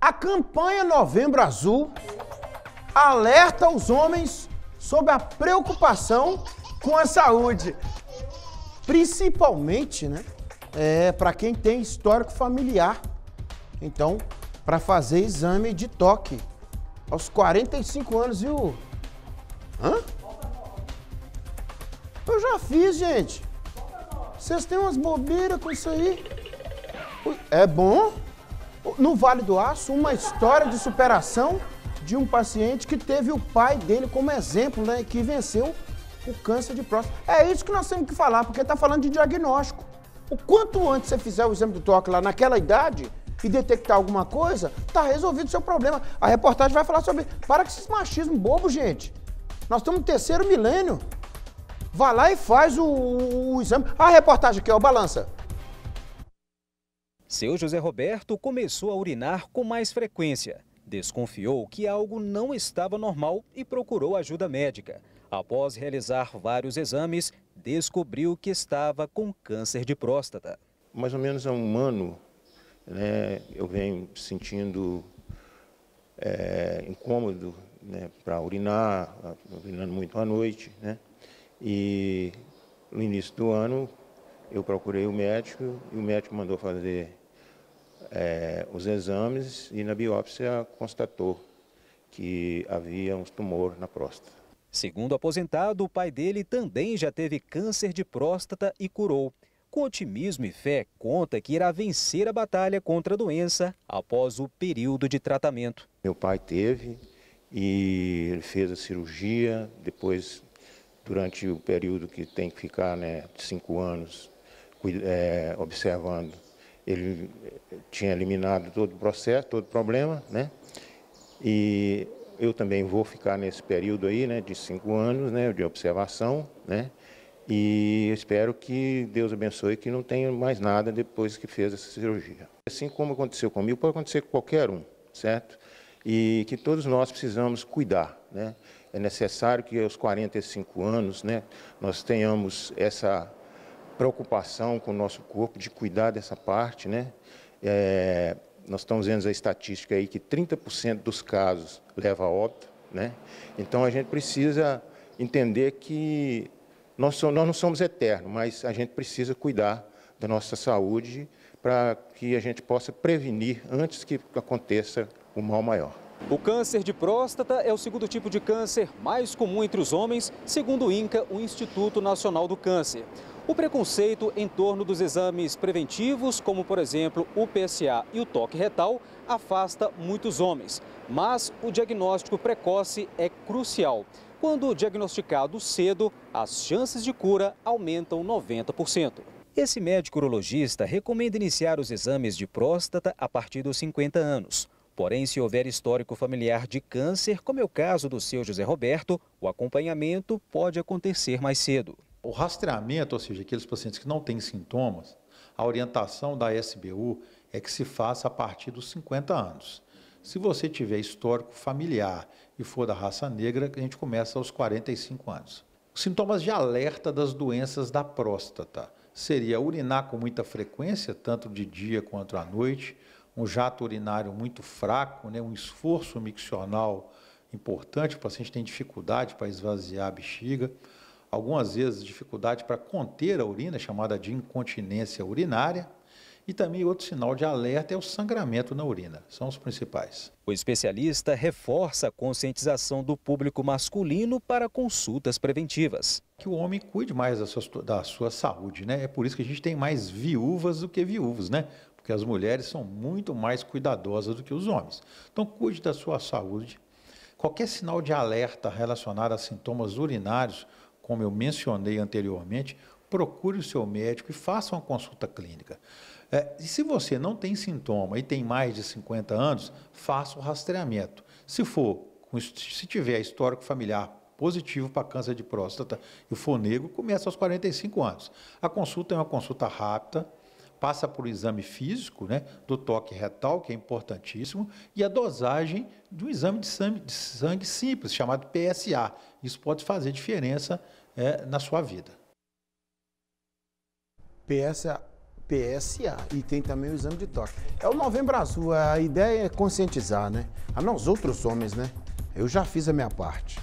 A campanha Novembro Azul alerta os homens sobre a preocupação com a saúde. Principalmente, né? É, para quem tem histórico familiar. Então, para fazer exame de toque. Aos 45 anos, viu? Hã? Eu já fiz, gente. Vocês têm umas bobeiras com isso aí. É bom? no Vale do Aço, uma história de superação de um paciente que teve o pai dele como exemplo, né? Que venceu o câncer de próstata. É isso que nós temos que falar, porque está falando de diagnóstico. O quanto antes você fizer o exame do toque lá naquela idade e detectar alguma coisa, está resolvido o seu problema. A reportagem vai falar sobre. Para com esses machismo bobo, gente. Nós estamos no terceiro milênio. Vá lá e faz o, o, o exame. A reportagem aqui, ó, balança. Seu José Roberto começou a urinar com mais frequência. Desconfiou que algo não estava normal e procurou ajuda médica. Após realizar vários exames, descobriu que estava com câncer de próstata. Mais ou menos há um ano, né, eu venho sentindo é, incômodo né, para urinar, urinando muito à noite. Né, e no início do ano, eu procurei o médico e o médico mandou fazer é, os exames e na biópsia constatou que havia um tumor na próstata. Segundo o aposentado, o pai dele também já teve câncer de próstata e curou. Com otimismo e fé, conta que irá vencer a batalha contra a doença após o período de tratamento. Meu pai teve e ele fez a cirurgia, depois, durante o período que tem que ficar, né, cinco anos, é, observando ele eh, tinha eliminado todo o processo, todo o problema, né? E eu também vou ficar nesse período aí, né, de cinco anos, né, de observação, né? E espero que Deus abençoe que não tenha mais nada depois que fez essa cirurgia. Assim como aconteceu comigo, pode acontecer com qualquer um, certo? E que todos nós precisamos cuidar, né? É necessário que aos 45 anos, né, nós tenhamos essa preocupação com o nosso corpo, de cuidar dessa parte, né? É, nós estamos vendo a estatística aí que 30% dos casos leva a óbito, né? Então a gente precisa entender que nós, somos, nós não somos eternos, mas a gente precisa cuidar da nossa saúde para que a gente possa prevenir antes que aconteça o mal maior. O câncer de próstata é o segundo tipo de câncer mais comum entre os homens, segundo o INCA, o Instituto Nacional do Câncer. O preconceito em torno dos exames preventivos, como por exemplo o PSA e o toque retal, afasta muitos homens. Mas o diagnóstico precoce é crucial. Quando diagnosticado cedo, as chances de cura aumentam 90%. Esse médico urologista recomenda iniciar os exames de próstata a partir dos 50 anos. Porém, se houver histórico familiar de câncer, como é o caso do seu José Roberto, o acompanhamento pode acontecer mais cedo. O rastreamento, ou seja, aqueles pacientes que não têm sintomas, a orientação da SBU é que se faça a partir dos 50 anos. Se você tiver histórico familiar e for da raça negra, a gente começa aos 45 anos. Sintomas de alerta das doenças da próstata seria urinar com muita frequência, tanto de dia quanto à noite, um jato urinário muito fraco, né, um esforço miccional importante, o paciente tem dificuldade para esvaziar a bexiga, algumas vezes dificuldade para conter a urina, chamada de incontinência urinária. E também outro sinal de alerta é o sangramento na urina. São os principais. O especialista reforça a conscientização do público masculino para consultas preventivas. Que o homem cuide mais da sua, da sua saúde, né? É por isso que a gente tem mais viúvas do que viúvos, né? Porque as mulheres são muito mais cuidadosas do que os homens. Então, cuide da sua saúde. Qualquer sinal de alerta relacionado a sintomas urinários como eu mencionei anteriormente, procure o seu médico e faça uma consulta clínica. É, e se você não tem sintoma e tem mais de 50 anos, faça o rastreamento. Se for, se tiver histórico familiar positivo para câncer de próstata e for negro, começa aos 45 anos. A consulta é uma consulta rápida, passa por um exame físico, né, do toque retal, que é importantíssimo, e a dosagem de um exame de sangue, de sangue simples, chamado PSA. Isso pode fazer diferença é, na sua vida. PSA, PSA e tem também o exame de toque. É o Novembro Azul, a ideia é conscientizar, né? A ah, nós outros homens, né? Eu já fiz a minha parte.